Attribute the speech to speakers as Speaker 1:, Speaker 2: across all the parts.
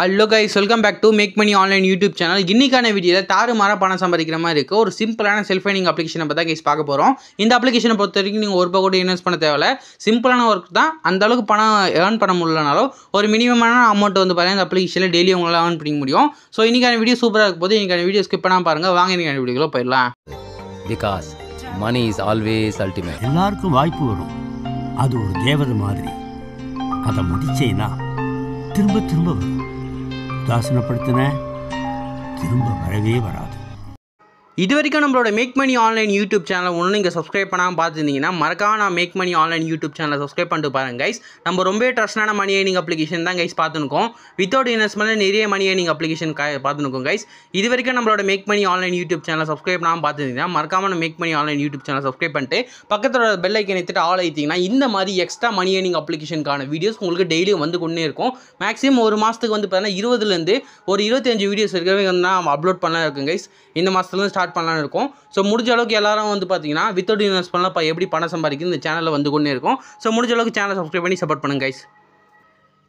Speaker 1: hello guys welcome back to make money online YouTube channel இன்னைக்கான வீடியோவில் தாறுமாறாக பணம் சம்பாதிக்கிற மாதிரி இருக்குது ஒரு சிம்பிளான செல்ஃப் அப்ளிகேஷனை பற்றி கைஸ் பார்க்க போகிறோம் இந்த அப்ளிகேஷனை பொறுத்த வரைக்கும் நீங்கள் ஒரு கூட இன்வெஸ்ட் பண்ண தேவையில்ல சிம்பிளான ஒர்க் தான் அந்தளவுக்கு பணம் ஏர்ன் பண்ண முடியலனாலும் ஒரு மினிமமான அமௌண்ட் வந்து பார்த்தீங்கன்னா இந்த அப்ளிகேஷனில் டெய்லி உங்களால் ஏர்ன் பண்ணிக்க முடியும் ஸோ இன்றைக்கான வீடியோ சூப்பராக இருக்கும் போது இன்றைக்கான வீடியோ ஸ்கிப் பண்ணால் பாருங்கள் வாங்க இன்றைக்கான வீடியோக்குள்ளே போயிடலாம் because money is always ultimate எல்லாருக்கும் வாய்ப்பு வரும் அது ஒரு தேவதை மாதிரி அதை முடிச்சேன்னா திரும்ப திரும்ப வரும் உத்தாசனப்படுத்தின திரும்ப வரவே வராது இது வரைக்கும் நம்மளோட make money online YouTube channel ஒன்று நீங்கள் சப்ஸ்கிரைப் பண்ணாமல் பார்த்துருந்தீங்கன்னா மறக்காம நான் மேக் மணி ஆன்லைன் யூடியூப் சேனலை சப்ஸ்கிரைப் பண்ணிட்டு பாருங்க கைஸ் நம்ம ரொம்ப ட்ரஸ்டான மணி ஏனிங் அப்ளிகேஷன் தான் கைஸ் பார்த்துருக்கோம் வித்தவுட் இன்வெஸ்ட்மெண்ட் நிறைய மணி ஏனிங் அப்ளிகேஷன் பார்த்துருக்கோம் கைஸ் இது வரைக்கும் நம்மளோட make money online YouTube channel subscribe பண்ணாமல் பார்த்துருந்தீங்கன்னா மறக்காம make money online YouTube channel subscribe பண்ணிட்டு பக்கத்தில் பெல் ஐக்கன் எடுத்துட்டு ஆல் ஆயிட்டீங்கன்னா இந்த மாதிரி எக்ஸ்ட்ரா மணி ஏர்னிங் அப்ளிகேஷனுக்கான வீடியோஸ் உங்களுக்கு டெய்லியும் வந்து கொண்டே இருக்கும் மேக்ஸிமம் ஒரு மாதத்துக்கு வந்து பார்த்தீங்கன்னா இருபதுலேருந்து ஒரு இருபத்தஞ்சு வீடியோஸ் இருக்கவே வந்து நான் அப்லோட் பண்ண இருக்கும் கைஸ் இந்த மாதத்துலேருந்து ஸ்டார்ட் ஸ்டார்ட் பண்ணலான்னு இருக்கும் ஸோ முடிஞ்ச அளவுக்கு எல்லாரும் வந்து பார்த்தீங்கன்னா வித்தவுட் இன்வெஸ்ட் பண்ணலாம் இப்போ எப்படி பணம் சம்பாதிக்கிறது இந்த சேனலில் வந்து கொண்டே இருக்கும் ஸோ முடிஞ்ச அளவுக்கு சேனல் சப்ஸ்கிரைப் பண்ணி சப்போர்ட் பண்ணுங்க கைஸ்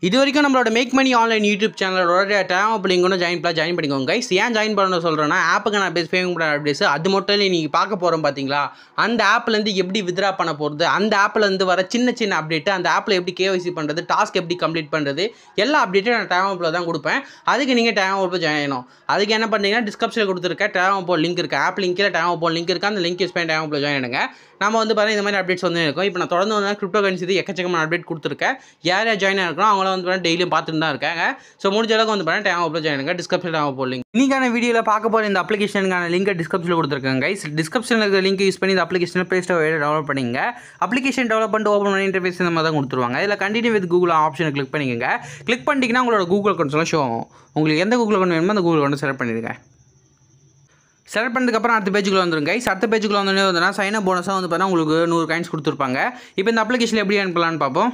Speaker 1: இது வரைக்கும் நம்மளோட மேக் மணி ஆன்லைன் யூடியூப் சேனலோட டேம் அப்படிங்கன்னு ஜாயின் பண்ண ஜாயின் பண்ணிக்கோங்க கைஸ் ஏன் ஜாயின் பண்ணணும் சொல்கிறேன்னா ஆப்புக்கு நான் பேஸ் பேமெண்ட் பண்ண அப்டேஸ் அது மட்டும் இல்லை நீங்கள் பார்க்க போகிறோம் பார்த்தீங்களா அந்த ஆப்லேருந்து எப்படி வித்ரா பண்ண போகிறது அந்த ஆப்லேருந்து வர சின்ன சின்ன அப்டேட் அந்த ஆப்பில் எப்படி கேஒய்சி பண்ணுறது டாஸ்க் எப்படி கம்ப்ளீட் பண்ணுறது எல்லா அப்டேட்டும் நான் டேம் ஆப்பில் தான் கொடுப்பேன் அதுக்கு நீங்கள் டேம் ஆப்பில் ஜாயின் ஆகணும் அதுக்கு என்ன பண்ணீங்கன்னா டிஸ்கிரிப்ஷனில் கொடுத்துருக்க டேம் ஆப்போ லிங்க் இருக்குது ஆப் லிங்க்கில் டேம் ஆப்போ லிங்க் இருக்குது அந்த லிங்க் யூஸ் பண்ணி டேம் ஆப்பில் ஜாயின் ஆனுங்க நம்ம வந்து பார்த்தீங்கன்னா இந்த மாதிரி அப்டேட்ஸ் வந்து இருக்கும் இப்போ நான் தொடர்ந்து வந்து கிரிப்டோ கரன்சி எக்கச்சக்கமான அப்டேட் கொடுத்துருக்கேன் யார் யார் ஜாயின் ஆகிறோம் அவங்க சேனலை வந்து பார்த்தா டெய்லியும் பார்த்துட்டு தான் இருக்காங்க ஸோ முடிஞ்ச அளவுக்கு வந்து பார்த்தா டேம் அப்ளோட் ஜாயினுங்க டிஸ்கிரிப்ஷன் அவங்க போடலிங்க இன்னைக்கான வீடியோவில் பார்க்க போகிற இந்த அப்ளிகேஷனுக்கான லிங்க் டிஸ்கிரிப்ஷனில் கொடுத்துருக்காங்க கைஸ் டிஸ்கிரிப்ஷனில் இருக்கிற லிங்க் யூஸ் பண்ணி இந்த அப்ளிகேஷனில் ப்ளே ஸ்டோர் டவுன்லோட் பண்ணிங்க அப்ளிகேஷன் டெவலப் பண்ணி ஓப்பன் பண்ணி இன்டர்ஃபேஸ் இந்த மாதிரி தான் கொடுத்துருவாங்க இதில் கண்டினியூ வித் கூகுள் ஆப்ஷனை கிளிக் பண்ணிக்கங்க கிளிக் பண்ணிட்டீங்கன்னா உங்களோட கூகுள் அக்கௌண்ட்ஸ்லாம் ஷோ ஆகும் உங்களுக்கு எந்த கூகுள் அக்கௌண்ட் வேணுமோ அந்த கூகுள் அக்கௌண்ட் செலக்ட் பண்ணிடுங்க செலக்ட் பண்ணதுக்கப்புறம் அடுத்த பேஜுக்குள்ள வந்துடும் கைஸ் அடுத்த பேஜுக்குள்ள வந்தோடனே வந்து சைன் போனஸாக வந்து பார்த்தீங்கன்னா உங்களுக்கு நூறு காயின்ஸ் கொடுத்துருப்பாங்க இப்போ இந்த அப்ளிகேஷன் எப்படி அனுப்பலான்னு பார்ப்போம்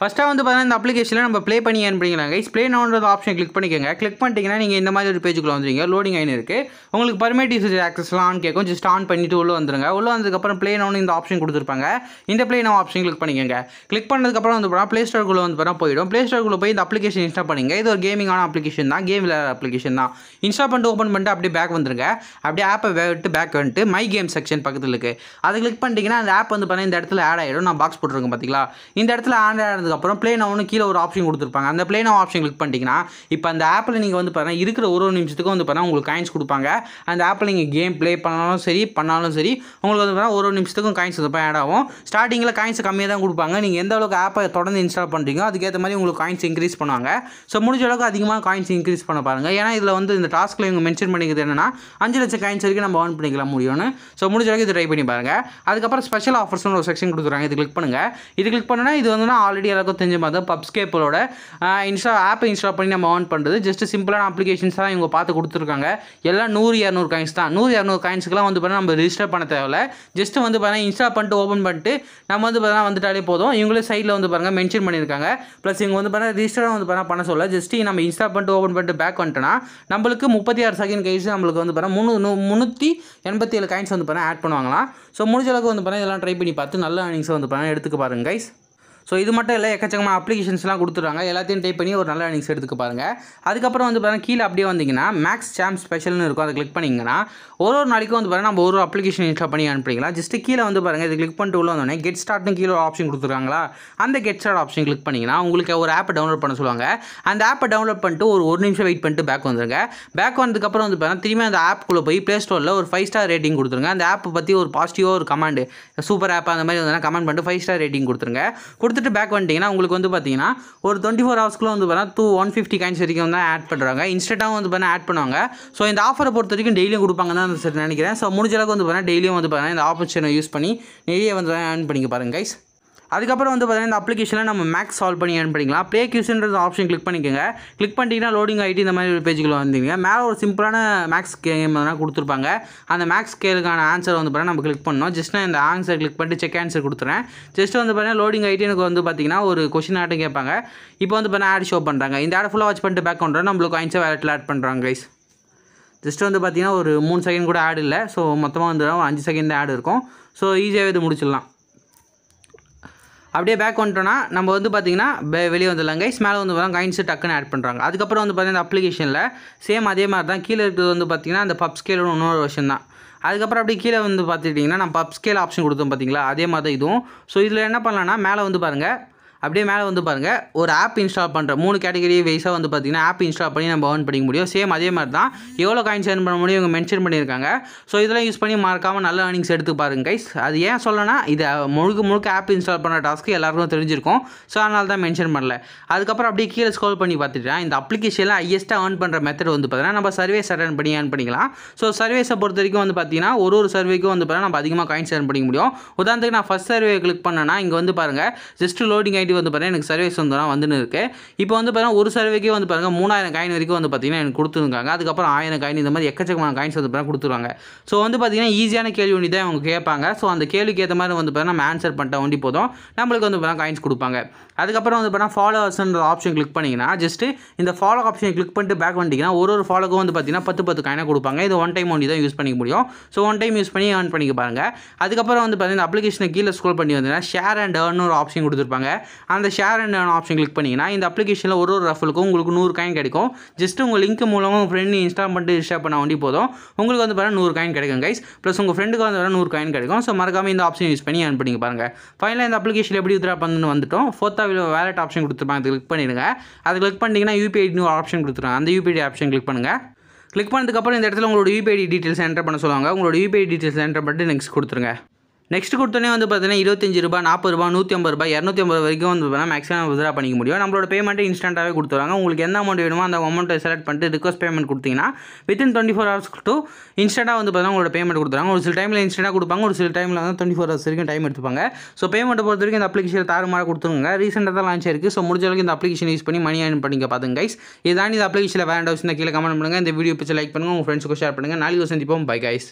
Speaker 1: ஃபஸ்ட்டாக வந்து பார்த்தீங்கன்னா இந்த அப்ளிகேஷனில் நம்ம ப்ளே பண்ணி அனுப்புறீங்களா கைஸ் ப்ளே நோன்றது ஆப்ஷன் கிளிக் பண்ணிக்கோங்க கிளிக் பண்ணிட்டீங்கன்னா நீங்கள் இந்த மாதிரி ஒரு பேஜுக்குள்ளே வந்துருங்க லோடிங் ஆயின் இருக்குது உங்களுக்கு பர்மேட்டிவ் யூசேஜ் ஆக்சஸ்லாம் ஆன் கேட்கும் ஜஸ்ட் ஆன் பண்ணிட்டு உள்ளே வந்துருங்க உள்ளே வந்ததுக்கப்புறம் ப்ளே நோன் இந்த ஆப்ஷன் கொடுத்துருப்பாங்க இந்த ப்ளே நோ ஆப்ஷன் கிளிக் பண்ணிக்கோங்க கிளிக் பண்ணதுக்கப்புறம் வந்து பார்த்தா ப்ளே குள்ளே வந்து பார்த்தா போயிடும் ப்ளே குள்ளே போய் இந்த அப்ளிகேஷன் இன்ஸ்டால் பண்ணுங்கள் இது ஒரு கேமிங்கான அப்ளிகேஷன் தான் கேம் விளையாட அப்ளிகேஷன் தான் இன்ஸ்டால் பண்ணிட்டு ஓப்பன் பண்ணிட்டு அப்படியே பேக் வந்துருங்க அப்படியே ஆப்பை விட்டு பேக் வந்துட்டு மை கேம் செக்ஷன் பக்கத்தில் இருக்குது அதை கிளிக் பண்ணிட்டீங்கன்னா அந்த ஆப் வந்து பார்த்தீங்கன்னா இந்த இடத்துல ஆட் ஆகிடும் நான் பாக்ஸ் போட்டுருக்கேன் பார்த்தீங்களா இந்த இடத்துல ஆட் ஆனது அதுக்கப்புறம் ப்ளே நவுன்னு கீழே ஒரு ஆப்ஷன் கொடுத்துருப்பாங்க அந்த ப்ளே நவ் ஆப்ஷன் கிளிக் பண்ணிட்டீங்கன்னா இப்போ அந்த ஆப்பில் நீங்கள் வந்து பாருங்கள் இருக்கிற ஒரு ஒரு நிமிஷத்துக்கும் வந்து பாருங்கள் உங்களுக்கு காயின்ஸ் கொடுப்பாங்க அந்த ஆப்பில் நீங்கள் கேம் ப்ளே பண்ணாலும் சரி பண்ணாலும் சரி உங்களுக்கு வந்து பாருங்கள் ஒரு ஒரு நிமிஷத்துக்கும் காயின்ஸ் வந்து ஆட் ஆகும் ஸ்டார்டிங்கில் காயின்ஸ் கம்மியாக தான் கொடுப்பாங்க நீங்கள் எந்த அளவுக்கு ஆப்பை தொடர்ந்து இன்ஸ்டால் பண்ணுறீங்களோ அதுக்கேற்ற மாதிரி உங்களுக்கு காயின்ஸ் இன்க்ரீஸ் பண்ணுவாங்க ஸோ முடிஞ்ச அளவுக்கு அதிகமாக காயின்ஸ் இன்க்ரீஸ் பண்ண பாருங்கள் ஏன்னா இதில் வந்து இந்த டாஸ்க்கில் இவங்க மென்ஷன் பண்ணிக்கிறது என்னன்னா அஞ்சு லட்சம் காயின்ஸ் வரைக்கும் நம்ம ஆன் பண்ணிக்கலாம் முடியும்னு ஸோ முடிஞ்ச அளவுக்கு இது ட்ரை பண்ணி பாருங்கள் அதுக்கப்புறம் ஸ்பெஷல் ஆஃபர்ஸ்னு ஒரு செக்ஷன் கொடுக்குறாங்க இது கிளிக் பண்ணுங்கள் இது கிளிக் பண்ணுன்னா இது வந்து ஆல்ரெடி எல்லாருக்கும் தெரிஞ்ச மாதிரி தான் பப்ஸ்கேப்போட இன்ஸ்டா ஆப் இன்ஸ்டால் பண்ணி நம்ம ஆன் பண்ணுறது ஜஸ்ட் சிம்பிளான அப்ளிகேஷன்ஸ் தான் இவங்க பார்த்து கொடுத்துருக்காங்க எல்லாம் நூறு இரநூறு காயின்ஸ் தான் நூறு இரநூறு காயின்ஸுக்குலாம் வந்து பார்த்தீங்கன்னா நம்ம ரிஜிஸ்டர் பண்ண தேவையில்ல ஜஸ்ட் வந்து பார்த்தீங்கன்னா இன்ஸ்டால் பண்ணிட்டு ஓப்பன் பண்ணிட்டு நம்ம வந்து பார்த்தீங்கன்னா வந்துட்டாலே போதும் இவங்களே சைடில் வந்து பாருங்கள் மென்ஷன் பண்ணியிருக்காங்க ப்ளஸ் இவங்க வந்து பார்த்தீங்கன்னா ரிஜிஸ்டராக வந்து பார்த்தீங்கன்னா பண்ண சொல்ல ஜஸ்ட் நம்ம இன்ஸ்டால் பண்ணிட்டு ஓப்பன் பண்ணிட்டு பேக் வந்துட்டோன்னா நம்மளுக்கு முப்பத்தி ஆறு செகண்ட் கைஸ் நம்மளுக்கு வந்து பார்த்தீங்கன்னா முந்நூ முந்நூற்றி எண்பத்தி ஏழு காயின்ஸ் வந்து பார்த்தீங்கன்னா ஆட் பண்ணுவாங்களாம் ஸோ முடிஞ்ச அளவுக்கு வந்து பார்த்தீங்கன்னா இதெல்லாம் ட்ரை பண்ணி பார்த்து நல்ல ஏர்னிங்ஸ் வந்து பார்த்தீங்கன்னா எடுத்துக்க பாருங்கள் கைஸ் ஸோ இது மட்டும் இல்லை எக்கச்சக்கமாக அப்ளிகேஷன்ஸ்லாம் கொடுத்துருவாங்க எல்லாத்தையும் டைப் பண்ணி ஒரு நல்ல ஏர்னிங்ஸ் எடுத்துக்க பாருங்கள் அதுக்கப்புறம் வந்து பார்த்தீங்கன்னா கீழே அப்படியே வந்தீங்கன்னா மேக்ஸ் சாம் ஸ்பெஷல்னு இருக்கும் அதை கிளிக் பண்ணிங்கன்னா ஒரு ஒரு நாளைக்கும் வந்து பாருங்கள் நம்ம ஒரு ஒரு அப்ளிகேஷன் இன்ஸ்டால் பண்ணி அனுப்பிங்களா ஜஸ்ட்டு கீழே வந்து பாருங்கள் இது கிளிக் பண்ணிட்டு உள்ள வந்தோடனே கெட் ஸ்டார்ட்னு கீழே ஒரு ஆப்ஷன் கொடுத்துருக்காங்களா அந்த கெட் ஸ்டார்ட் ஆப்ஷன் கிளிக் பண்ணிங்கன்னா உங்களுக்கு ஒரு ஆப்பை டவுன்லோட் பண்ண சொல்லுவாங்க அந்த ஆப்பை டவுன்லோட் பண்ணிட்டு ஒரு ஒரு நிமிஷம் வெயிட் பண்ணிட்டு பேக் வந்துருங்க பேக் வந்ததுக்கப்புறம் வந்து பார்த்தீங்கன்னா திரும்பி அந்த குள்ளே போய் ப்ளே ஸ்டோரில் ஒரு ஃபைவ் ஸ்டார் ரேட்டிங் கொடுத்துருங்க அந்த ஆப்பை பற்றி ஒரு பாசிட்டிவாக ஒரு கமாண்டு சூப்பர் ஆப் அந்த மாதிரி வந்து கமெண்ட் பண்ணிட்டு ஃபைவ் ஸ்டார் ரேட்டிங் கொடுத்துருங்க கொடுத்து கொடுத்துட்டு பேக் வந்துட்டிங்கன்னா உங்களுக்கு வந்து பார்த்தீங்கன்னா ஒரு டுவெண்ட்டி ஃபோர் ஹவர்ஸ்க்குள்ள வந்து பார்த்தா டூ ஒன் ஃபிஃப்டி காயின்ஸ் வரைக்கும் தான் ஆட் பண்ணுறாங்க இன்ஸ்டண்ட்டாகவும் வந்து பார்த்தா ஆட் பண்ணுவாங்க ஸோ இந்த ஆஃபரை பொறுத்த வரைக்கும் டெய்லியும் கொடுப்பாங்கன்னு தான் நினைக்கிறேன் ஸோ முடிஞ்ச அளவுக்கு வந்து பார்த்தீங்கன்னா டெய்லியும் வந்து பார்த்தீங்கன்னா இந்த ஆப்பர்ச்சுனிட்டி யூஸ் பண்ணி நிறைய வந்து ஏர்ன் பண்ணிக்க பாருங்கள் கைஸ் அதுக்கப்புறம் வந்து பார்த்திங்கன்னா இந்த அப்ளிகேஷனில் நம்ம மேக்ஸ் சால்வ் பண்ணி ஏன் பண்ணிக்கலாம் ப்ளே கியூஸ்ன்றது ஆப்ஷன் கிளிக் பண்ணிக்கோங்க கிளிக் பண்ணிட்டீங்கன்னா லோடிங் ஐடி இந்த மாதிரி ஒரு பேஜுக்கு வந்தீங்க மேலே ஒரு சிம்பிளான மேக்ஸ் கேம் எதனால் கொடுத்துருப்பாங்க அந்த மேக்ஸ் கேளுக்கான ஆன்சர் வந்து பார்த்தீங்கன்னா நம்ம கிளிக் பண்ணோம் ஜஸ்ட் நான் இந்த ஆன்சர் கிளிக் பண்ணிட்டு செக் ஆன்சர் கொடுத்துறேன் ஜஸ்ட் வந்து பார்த்தீங்கன்னா லோடிங் ஐடி எனக்கு வந்து பார்த்தீங்கன்னா ஒரு கொஷின் ஆட்டம் கேட்பாங்க இப்போ வந்து பார்த்தீங்கன்னா ஆட் ஷோ பண்ணுறாங்க இந்த ஆட் ஃபுல்லாக வாட்ச் பண்ணிட்டு பேக் பண்ணுறோம் நம்மளுக்கு ஐன்ஸை வேலெட்டில் ஆட் பண்ணுறாங்க கைஸ் ஜஸ்ட் வந்து பார்த்தீங்கன்னா ஒரு மூணு செகண்ட் கூட ஆட் இல்லை ஸோ மொத்தமாக வந்து அஞ்சு செகண்ட் ஆட் இருக்கும் ஸோ ஈஸியாகவே இது முடிச்சிடலாம் அப்படியே பேக் வந்துட்டோன்னா நம்ம வந்து பார்த்திங்கன்னா வெளியே வந்துடலாம் கைஸ் மேலே வந்து பார்த்தா கைன்ஸு டக்குன்னு ஆட் பண்ணுறாங்க அதுக்கப்புறம் வந்து பார்த்திங்கன்னா இந்த அப்ளிகேஷனில் சேம் அதே மாதிரி தான் கீழே இருக்கிறது வந்து பார்த்திங்கன்னா அந்த பப் ஸ்கேலோட இன்னொரு வருஷன் தான் அதுக்கப்புறம் அப்படி கீழே வந்து பார்த்துட்டிங்கன்னா நம்ம பப் ஸ்கேல் ஆப்ஷன் கொடுத்தோம் பார்த்தீங்களா அதே மாதிரி தான் இதுவும் ஸோ இதில் என்ன பண்ணலான்னா மேலே வந்து பாருங்கள் அப்படியே மேலே வந்து பாருங்கள் ஒரு ஆப் இன்ஸ்டால் பண்ணுற மூணு கேட்டகரி வைஸாக வந்து பார்த்திங்கன்னா ஆப் இன்ஸ்டால் பண்ணி நம்ம ஏர்ன் பண்ணிக்க முடியும் சேம் அதே மாதிரி தான் எவ்வளோ காயின்ஸ் ஏர்ன் பண்ண முடியும் இவங்க மென்ஷன் பண்ணியிருக்காங்க ஸோ இதெல்லாம் யூஸ் பண்ணி மறக்காமல் நல்ல ஏர்னிங்ஸ் எடுத்து பாருங்க கைஸ் அது ஏன் சொல்லனா இது முழுக்க முழுக்க ஆப் இன்ஸ்டால் பண்ண டாஸ்க் எல்லாருக்கும் தெரிஞ்சிருக்கும் ஸோ அதனால தான் மென்ஷன் பண்ணல அதுக்கப்புறம் அப்படியே கீழே ஸ்க்ரோல் பண்ணி பார்த்துட்டேன் இந்த அப்ளிகேஷனில் ஹையஸ்ட்டாக ஏர்ன் பண்ணுற மெத்தட் வந்து பார்த்தீங்கன்னா நம்ம சர்வேஸ் அட்டன் பண்ணி ஏர்ன் பண்ணிக்கலாம் ஸோ சர்வேஸை பொறுத்த வரைக்கும் வந்து பார்த்தீங்கன்னா ஒரு ஒரு சர்வேக்கும் வந்து பார்த்தீங்கன்னா நம்ம அதிகமாக காயின்ஸ் ஏர்ன் பண்ணிக்க முடியும் உதாரணத்துக்கு நான் ஃபஸ்ட் சர்வே கிளிக் பண்ணேன்னா இங்கே வந்து பாருங்கள் ஜஸ்ட் லோடிங் ஐடி வந்து பார்த்தீங்கன்னா எனக்கு சர்வீஸ் வந்து வந்துன்னு இருக்கேன் இப்போ வந்து பார்த்தீங்கன்னா ஒரு சர்வேக்கே வந்து பாருங்கள் மூணாயிரம் காயின் வரைக்கும் வந்து பார்த்தீங்கன்னா எனக்கு கொடுத்துருக்காங்க அதுக்கப்புறம் ஆயிரம் காயின் இந்த மாதிரி எக்கச்சக்கமான காயின்ஸ் வந்து பார்த்தா கொடுத்துருவாங்க ஸோ வந்து பார்த்தீங்கன்னா ஈஸியான கேள்வி ஒன்றி தான் அவங்க கேட்பாங்க ஸோ அந்த கேள்விக்கு ஏற்ற மாதிரி வந்து பார்த்தீங்கன்னா நம்ம ஆன்சர் பண்ணிட்டா வண்டி போதும் நம்மளுக்கு வந்து பார்த்தீங்கன்னா காயின்ஸ் கொடுப்பாங்க அதுக்கப்புறம் வந்து பார்த்தீங்கன்னா ஃபாலோவர்ஸ்ன்ற ஆப்ஷன் கிளிக் பண்ணிங்கன்னா ஜஸ்ட்டு இந்த ஃபாலோ ஆப்ஷன் கிளிக் பண்ணிட்டு பேக் வந்துட்டிங்கன்னா ஒரு ஒரு ஃபாலோக்கும் வந்து பார்த்தீங்கன்னா பத்து பத்து காயினாக கொடுப்பாங்க இது ஒன் டைம் ஒன்லி தான் யூஸ் பண்ணிக்க முடியும் ஸோ ஒன் டைம் யூஸ் பண்ணி ஏர்ன் பண்ணிக்க பாருங்கள் அதுக்கப்புறம் வந்து பார்த்தீங்கன்னா அப்ளிகேஷனை கீழே ஸ்க்ரோல் பண்ணி வந்தீங்கன்னா ஷேர் அண்ட் ஏர்ன் ஒரு ஆப்ஷன் கொடுத்துருப்பாங்க அந்த ஷேர் அண்ட் ஆப்ஷன் கிளிக் பண்ணிங்கன்னா இந்த அப்ளிகேஷனில் ஒரு ஒரு ரஃபலுக்கும் உங்களுக்கு நூறு காயின் கிடைக்கும் ஜஸ்ட் உங்கள் லிங்க் மூலமாக உங்கள் ஃப்ரெண்ட் இன்ஸ்டால் பண்ணிட்டு ரிஷேர் பண்ண வேண்டி போதும் உங்களுக்கு வந்து பாருங்கள் நூறு காயின் கிடைக்கும் கைஸ் ப்ளஸ் உங்கள் ஃப்ரெண்டுக்கு வந்து பார்த்தா நூறு காயின் கிடைக்கும் ஸோ மறக்காமல் இந்த ஆப்ஷன் யூஸ் பண்ணி ஏர்ன் பண்ணி பாருங்கள் ஃபைனலாக இந்த அப்ளிகேஷன் எப்படி வித்ரா பண்ணுன்னு வந்துட்டோம் ஃபோர்த்தாக வேலட் ஆப்ஷன் கொடுத்துருப்பாங்க அது கிளிக் பண்ணிடுங்க அதை கிளிக் பண்ணிங்கன்னா யூபிஐ ஆப்ஷன் கொடுத்துருவாங்க அந்த யூபிஐடி ஆப்ஷன் கிளிக் பண்ணுங்கள் கிளிக் பண்ணதுக்கப்புறம் இந்த இடத்துல உங்களோட யூபிஐடி டீட்டெயில்ஸ் என்டர் பண்ண சொல்லுவாங்க உங்களோட யூபிஐ டீட்டெயில்ஸ் என்டர் பண்ணிட்டு நெக்ஸ்ட் கொடுத்துருங்க நெக்ஸ்ட் கொடுத்தோன்னே வந்து பார்த்தீங்கன்னா இருபத்தஞ்சி ரூபாய் நாற்பது ரூபா நூற்றி ஐம்பது ரூபாய் இரநூத்தி ஐம்பது வரைக்கும் வந்து பார்த்தீங்கன்னா மேக்ஸிமம் வித்ரா பண்ணிக்க முடியும் நம்மளோட பேமெண்ட்டு இன்ஸ்டன்ட்டாகவே கொடுத்துருவாங்க உங்களுக்கு எந்த அமௌண்ட் வேணுமோ அந்த அமௌண்ட்டை செலக்ட் பண்ணிட்டு ரிக்வஸ்ட் பேமெண்ட் கொடுத்தீங்கன்னா within twenty four hours to இன்ஸ்டன்ட்டாக வந்து பார்த்தீங்கன்னா உங்களோட பேமெண்ட் கொடுத்துருவாங்க ஒரு சில டைமில் இன்ஸ்டன்ட்டாக கொடுப்பாங்க ஒரு சில டைமில் வந்து டுவெண்ட்டி ஃபோர் ஹவர்ஸ் வரைக்கும் டைம் எடுத்துப்பாங்க ஸோ பேமெண்ட் பொறுத்த வரைக்கும் இந்த அப்ளிகேஷன் தாறுமாற கொடுத்துருங்க ரீசெண்டாக தான் லான்ச் இருக்குது ஸோ முடிஞ்ச அளவுக்கு இந்த அப்ளிகேஷன் யூஸ் பண்ணி மணி ஏர்ன் பண்ணிக்க பார்த்துங்க கைஸ் இதான் இந்த அப்ளிகேஷனில் வேண்டாம் கீழே கமெண்ட் பண்ணுங்கள் இந்த வீடியோ பிடிச்சி லைக் பண்ணுங்கள் உங்கள் ஃப்ரெண்ட்ஸுக்கு ஷேர் பண்ணுங்கள் நாளைக்கு சந்திப்போம் பை கைஸ்